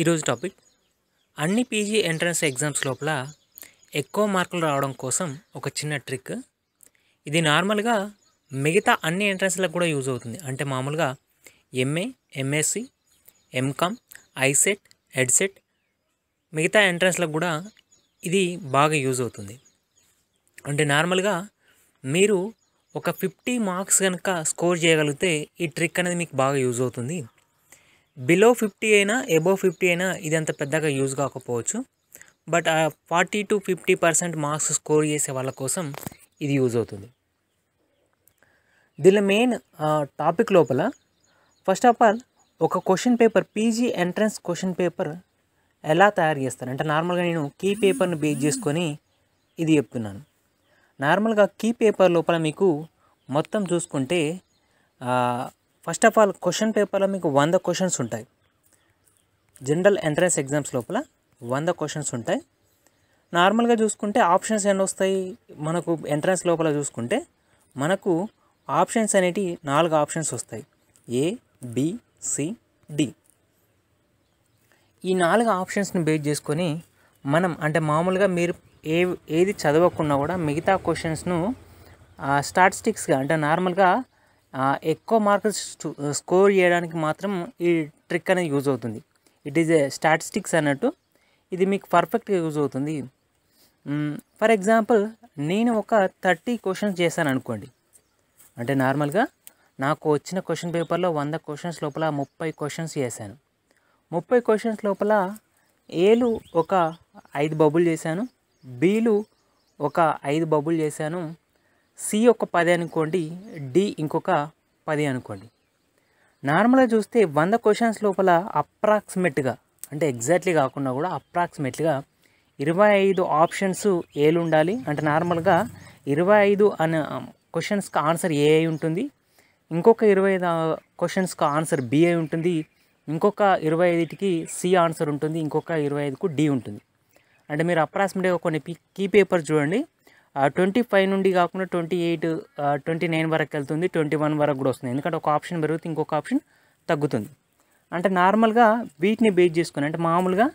ఈరోజు టాపిక్ అన్ని PG entrance exams లోపల ఎక్కువ మార్కులు రావడం కోసం ఒక చిన్న ట్రిక్ ఇది నార్మల్గా మిగతా అన్ని ఎంట్రన్స్లకు కూడా యూజ్ అవుతుంది అంటే మామూలుగా ఎంఏ ఎంఎస్సి ఎంకామ్ ఐసెట్ హెడ్సెట్ మిగతా ఎంట్రన్స్లకు కూడా ఇది బాగా యూజ్ అవుతుంది అంటే నార్మల్గా మీరు ఒక ఫిఫ్టీ మార్క్స్ కనుక స్కోర్ చేయగలిగితే ఈ ట్రిక్ అనేది మీకు బాగా యూజ్ అవుతుంది బిలో ఫిఫ్టీ అయినా ఎబోవ్ ఫిఫ్టీ అయినా ఇది అంత పెద్దగా యూజ్ కాకపోవచ్చు but forty to fifty percent marks score చేసే వాళ్ళ కోసం ఇది యూజ్ అవుతుంది దీని మెయిన్ టాపిక్ లోపల ఫస్ట్ ఆఫ్ ఆల్ ఒక question paper PG entrance question paper ఎలా తయారు చేస్తారు అంటే నార్మల్గా నేను కీ పేపర్ని బేస్ చేసుకొని ఇది చెప్తున్నాను నార్మల్గా కీ పేపర్ లోపల మీకు మొత్తం చూసుకుంటే ఫస్ట్ ఆఫ్ ఆల్ క్వశ్చన్ పేపర్లో మీకు వంద క్వశ్చన్స్ ఉంటాయి జనరల్ ఎంట్రన్స్ ఎగ్జామ్స్ లోపల వంద క్వశ్చన్స్ ఉంటాయి నార్మల్గా చూసుకుంటే ఆప్షన్స్ ఎన్ని వస్తాయి మనకు ఎంట్రన్స్ లోపల చూసుకుంటే మనకు ఆప్షన్స్ అనేటి నాలుగు ఆప్షన్స్ వస్తాయి ఏ బి సి డి ఈ నాలుగు ఆప్షన్స్ని బేస్ చేసుకొని మనం అంటే మామూలుగా మీరు ఏ ఏది చదవకున్నా కూడా మిగతా క్వశ్చన్స్ను స్టాటిస్టిక్స్గా అంటే నార్మల్గా ఎక్కువ మార్కులు స్కోర్ చేయడానికి మాత్రం ఈ ట్రిక్ అనేది యూజ్ అవుతుంది ఇట్ ఈజ్ ఏ స్టాటిస్టిక్స్ అన్నట్టు ఇది మీకు పర్ఫెక్ట్గా యూజ్ అవుతుంది ఫర్ ఎగ్జాంపుల్ నేను ఒక థర్టీ క్వశ్చన్స్ చేశాను అనుకోండి అంటే నార్మల్గా నాకు వచ్చిన క్వశ్చన్ పేపర్లో వంద క్వశ్చన్స్ లోపల ముప్పై క్వశ్చన్స్ చేశాను ముప్పై క్వశ్చన్స్ లోపల ఏలు ఒక ఐదు బబుల్ చేశాను బీలు ఒక ఐదు బబుల్ చేశాను సి ఒక పది అనుకోండి డి ఇంకొక పది అనుకోండి నార్మల్గా చూస్తే వంద క్వశ్చన్స్ లోపల అప్రాక్సిమేట్గా అంటే ఎగ్జాక్ట్లీ కాకుండా కూడా అప్రాక్సిమేట్గా ఇరవై ఐదు ఆప్షన్స్ ఏలు ఉండాలి అంటే నార్మల్గా ఇరవై ఐదు అనే క్వశ్చన్స్కి ఆన్సర్ ఏ అయి ఉంటుంది ఇంకొక ఇరవై ఐదు క్వశ్చన్స్కి ఆన్సర్ బి అయి ఉంటుంది ఇంకొక ఇరవై ఐదుకి సి ఆన్సర్ ఉంటుంది ఇంకొక ఇరవై ఐదుకు డి ఉంటుంది అంటే మీరు అప్రాక్సిమేట్గా కొన్ని కీ పేపర్ చూడండి ట్వంటీ ఫైవ్ నుండి కాకుండా ట్వంటీ ఎయిట్ ట్వంటీ నైన్ వరకు వెళ్తుంది ట్వంటీ వన్ వరకు కూడా వస్తుంది ఎందుకంటే ఒక ఆప్షన్ పెరుగుతుంది ఇంకొక ఆప్షన్ తగ్గుతుంది అంటే నార్మల్గా వీటిని బేస్ చేసుకుని అంటే మామూలుగా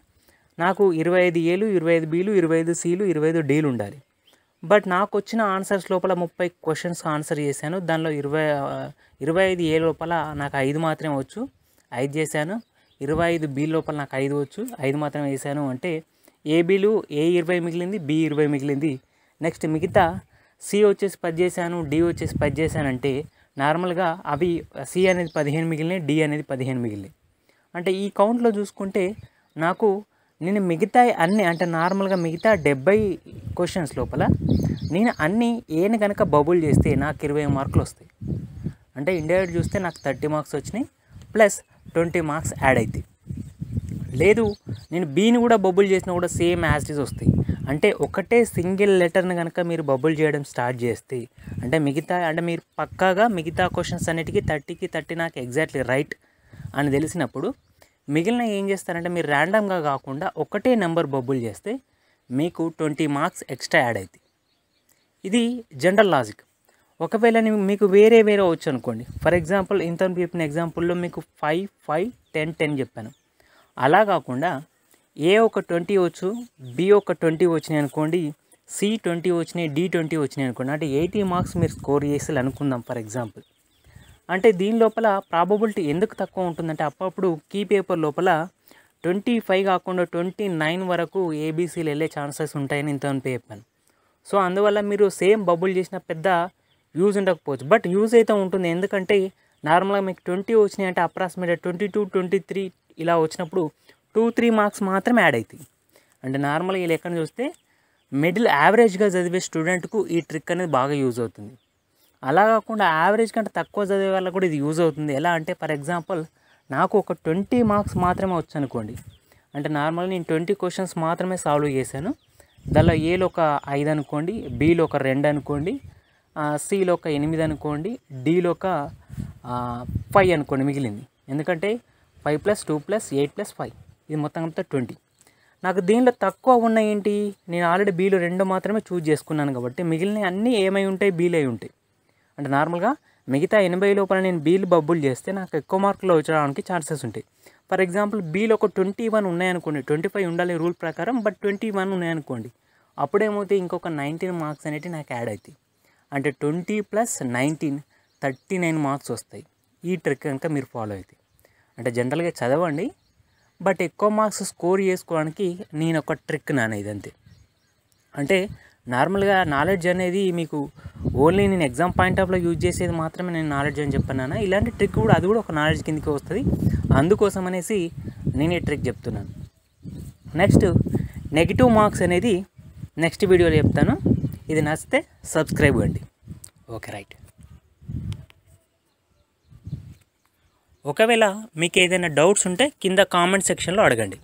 నాకు ఇరవై ఐదు ఏలు ఇరవై ఐదు బీలు ఇరవై ఐదు సీలు ఇరవై ఐదు డీలు ఉండాలి బట్ నాకు వచ్చిన ఆన్సర్స్ లోపల ముప్పై క్వశ్చన్స్ ఆన్సర్ చేశాను దానిలో ఇరవై ఇరవై ఐదు ఏ లోపల నాకు ఐదు మాత్రమే వచ్చు ఐదు చేశాను ఇరవై ఐదు బీ లోపల నాకు ఐదు వచ్చు ఐదు మాత్రమే వేసాను అంటే ఏ బీలు ఏ ఇరవై మిగిలింది బి ఇరవై మిగిలింది నెక్స్ట్ మిగతా సి వచ్చేసి పది చేశాను డి వచ్చేసి పది చేశానంటే నార్మల్గా అవి సి అనేది పదిహేను మిగిలినాయి డి అనేది పదిహేను మిగిలినాయి అంటే ఈ కౌంట్లో చూసుకుంటే నాకు నేను మిగతా అన్ని అంటే నార్మల్గా మిగతా డెబ్బై క్వశ్చన్స్ లోపల నేను అన్ని ఏని కనుక బబుల్ చేస్తే నాకు ఇరవై మార్కులు వస్తాయి అంటే ఇండైరెక్ట్ చూస్తే నాకు థర్టీ మార్క్స్ వచ్చినాయి ప్లస్ ట్వంటీ మార్క్స్ యాడ్ అవుతాయి లేదు నేను బీని కూడా బబుల్ చేసినా కూడా సేమ్ యాజ్ ఇస్ వస్తాయి అంటే ఒకటే సింగిల్ లెటర్ని కనుక మీరు బబుల్ చేయడం స్టార్ట్ చేస్తే అంటే మిగతా అంటే మీరు పక్కాగా మిగతా క్వశ్చన్స్ అన్నిటికీ థర్టీకి థర్టీ నాకు ఎగ్జాక్ట్లీ రైట్ అని తెలిసినప్పుడు మిగిలిన ఏం చేస్తారంటే మీరు ర్యాండమ్గా కాకుండా ఒకటే నెంబర్ బబుల్ చేస్తే మీకు ట్వంటీ మార్క్స్ ఎక్స్ట్రా యాడ్ అవుతాయి ఇది జనరల్ లాజిక్ ఒకవేళ మీకు వేరే వేరే వచ్చు అనుకోండి ఫర్ ఎగ్జాంపుల్ ఇంతకు చెప్పిన ఎగ్జాంపుల్లో మీకు ఫైవ్ ఫైవ్ టెన్ టెన్ చెప్పాను అలా కాకుండా ఏ ఒక ట్వంటీ వచ్చు బి ఒక ట్వంటీ వచ్చినాయి అనుకోండి సి ట్వంటీ వచ్చినాయి డి ట్వంటీ వచ్చినాయి అనుకోండి అంటే ఎయిటీ మార్క్స్ మీరు స్కోర్ చేసేది అనుకుందాం ఫర్ ఎగ్జాంపుల్ అంటే దీని లోపల ప్రాబబిలిటీ ఎందుకు తక్కువ ఉంటుందంటే అప్పుడప్పుడు కీ పేపర్ లోపల ట్వంటీ ఫైవ్ కాకుండా ట్వంటీ నైన్ వరకు ఏబీసీలు వెళ్ళే ఛాన్సెస్ ఉంటాయని ఇంత చెప్పాను సో అందువల్ల మీరు సేమ్ బబుల్ చేసిన పెద్ద యూజ్ ఉండకపోవచ్చు బట్ యూజ్ అయితే ఉంటుంది ఎందుకంటే నార్మల్గా మీకు ట్వంటీ వచ్చినాయి అంటే approximate twenty two twenty three ఇలా వచ్చినప్పుడు టూ త్రీ మార్క్స్ మాత్రం యాడ్ అవుతాయి అంటే నార్మల్గా ఈ లెక్కను చూస్తే మిడిల్ యావరేజ్గా చదివే స్టూడెంట్కు ఈ ట్రిక్ అనేది బాగా యూజ్ అవుతుంది అలా కాకుండా యావరేజ్ కంటే తక్కువ చదివే వాళ్ళకు కూడా ఇది యూజ్ అవుతుంది ఎలా అంటే ఫర్ ఎగ్జాంపుల్ నాకు ఒక ట్వంటీ మార్క్స్ మాత్రమే వచ్చు అనుకోండి అంటే నార్మల్గా నేను ట్వంటీ క్వశ్చన్స్ మాత్రమే సాల్వ్ చేశాను దానిలో ఏలో ఒక ఐదు అనుకోండి బీలో ఒక రెండు అనుకోండి సిలో ఒక ఎనిమిది అనుకోండి డీలో ఒక ఫైవ్ అనుకోండి మిగిలింది ఎందుకంటే five plus two plus eight plus five ఇది మొత్తం అంతా ట్వంటీ నాకు దీనిలో తక్కువ ఉన్నాయి ఏంటి నేను ఆల్రెడీ బీలు రెండు మాత్రమే చూజ్ చేసుకున్నాను కాబట్టి మిగిలిన అన్నీ ఏమై ఉంటాయి బీలు అయి ఉంటాయి అంటే నార్మల్గా మిగతా ఎనభై లోపల నేను బీలు బబ్బులు చేస్తే నాకు ఎక్కువ మార్కులు వచ్చడానికి ఛాన్సెస్ ఉంటాయి ఫర్ ఎగ్జాంపుల్ బీలు ఒక ట్వంటీ వన్ ఉన్నాయనుకోండి ట్వంటీ ఫైవ్ ఉండాలి రూల్ ప్రకారం బట్ ట్వంటీ వన్ ఉన్నాయనుకోండి అప్పుడేమవుతాయి ఇంకొక నైన్టీన్ మార్క్స్ అనేవి నాకు యాడ్ అవుతాయి అంటే twenty plus nineteen thirty nine marks వస్తాయి ఈ ట్రిక్ కనుక మీరు ఫాలో అవుతాయి అంటే జనరల్గా చదవండి బట్ ఎక్కువ మార్క్స్ స్కోర్ చేసుకోవడానికి నేను ఒక ట్రిక్ నాన్న అంతే అంటే నార్మల్గా నాలెడ్జ్ అనేది మీకు ఓన్లీ నేను ఎగ్జామ్ పాయింట్ ఆఫ్లో యూజ్ చేసేది మాత్రమే నేను నాలెడ్జ్ అని చెప్పాను ఇలాంటి ట్రిక్ కూడా అది కూడా ఒక నాలెడ్జ్ కిందకి వస్తుంది అందుకోసం అనేసి నేను ఈ ట్రిక్ చెప్తున్నాను నెక్స్ట్ నెగిటివ్ మార్క్స్ అనేది నెక్స్ట్ వీడియోలో చెప్తాను ఇది నచ్చితే సబ్స్క్రైబ్ అండి ఓకే రైట్ ఒకవేళ మీకు ఏదైనా డౌట్స్ ఉంటే కింద కామెంట్ సెక్షన్లో అడగండి